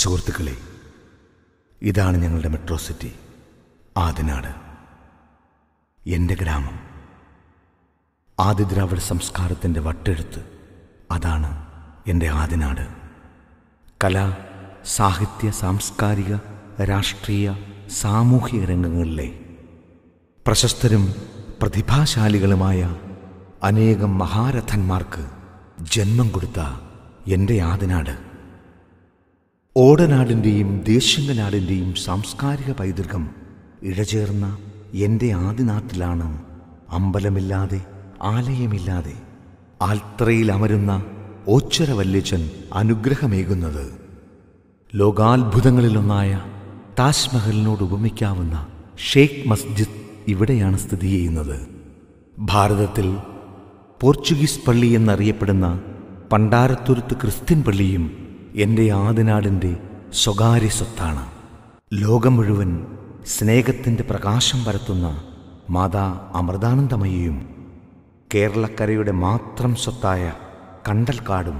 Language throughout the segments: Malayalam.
സുഹൃത്തുക്കളെ ഇതാണ് ഞങ്ങളുടെ മെട്രോ സിറ്റി ആദിനാട് എൻ്റെ ഗ്രാമം ആദിദ്രാവിഡ സംസ്കാരത്തിൻ്റെ വട്ടെഴുത്ത് അതാണ് എൻ്റെ ആദിനാട് കല സാഹിത്യ സാംസ്കാരിക രാഷ്ട്രീയ സാമൂഹിക രംഗങ്ങളിലെ പ്രശസ്തരും പ്രതിഭാശാലികളുമായ അനേകം മഹാരഥന്മാർക്ക് ജന്മം കൊടുത്ത എൻ്റെ ആദിനാട് ഓടനാടിൻ്റെയും ദേശിംഗനാടിൻ്റെയും സാംസ്കാരിക പൈതൃകം ഇഴചേർന്ന എൻ്റെ ആദിനാട്ടിലാണ് അമ്പലമില്ലാതെ ആലയമില്ലാതെ ആൽത്രയിൽ അമരുന്ന ഓച്ചര അനുഗ്രഹമേകുന്നത് ലോകാത്ഭുതങ്ങളിലൊന്നായ താജ്മഹലിനോട് ഉപമിക്കാവുന്ന ഷെയ്ഖ് മസ്ജിദ് ഇവിടെയാണ് സ്ഥിതി ചെയ്യുന്നത് ഭാരതത്തിൽ പോർച്ചുഗീസ് പള്ളി എന്നറിയപ്പെടുന്ന പണ്ടാരത്തുരുത്ത് ക്രിസ്ത്യൻ പള്ളിയും എൻ്റെ ആദിനാടിൻ്റെ സ്വകാര്യ സ്വത്താണ് ലോകം മുഴുവൻ സ്നേഹത്തിൻ്റെ പ്രകാശം പരത്തുന്ന മാതാ അമൃതാനന്ദമയ്യയും കേരളക്കരയുടെ മാത്രം സ്വത്തായ കണ്ടൽക്കാടും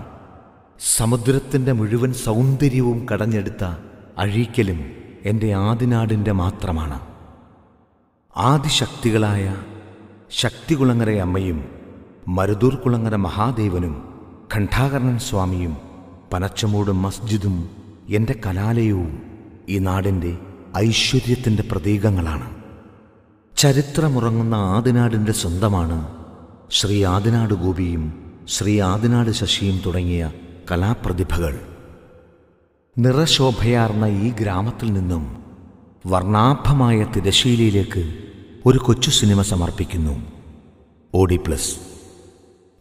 സമുദ്രത്തിൻ്റെ മുഴുവൻ സൗന്ദര്യവും കടഞ്ഞെടുത്ത അഴീക്കലും എൻ്റെ ആദിനാടിൻ്റെ മാത്രമാണ് ആദിശക്തികളായ ശക്തികുളങ്ങര അമ്മയും മരുതൂർ കുളങ്ങര മഹാദേവനും ഖണ്ഠാകർണൻ സ്വാമിയും പനച്ചമൂട് മസ്ജിദും എൻ്റെ കലാലയവും ഈ നാടിൻ്റെ ഐശ്വര്യത്തിൻ്റെ പ്രതീകങ്ങളാണ് ചരിത്രമുറങ്ങുന്ന ആദിനാടിൻ്റെ സ്വന്തമാണ് ശ്രീ ആദിനാട് ഗോപിയും ശ്രീ ആദിനാട് ശശിയും തുടങ്ങിയ കലാപ്രതിഭകൾ നിറശോഭയാർന്ന ഈ ഗ്രാമത്തിൽ നിന്നും വർണ്ണാഭമായ തിരശീലയിലേക്ക് ഒരു കൊച്ചു സിനിമ സമർപ്പിക്കുന്നു ഓഡി പ്ലസ്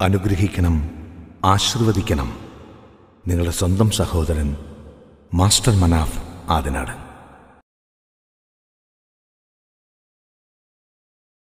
അനുഗ്രഹിക്കണം ആശീർവദിക്കണം നിങ്ങളുടെ സ്വന്തം സഹോദരൻ മാസ്റ്റർ മനാഫ് ആദിനാട്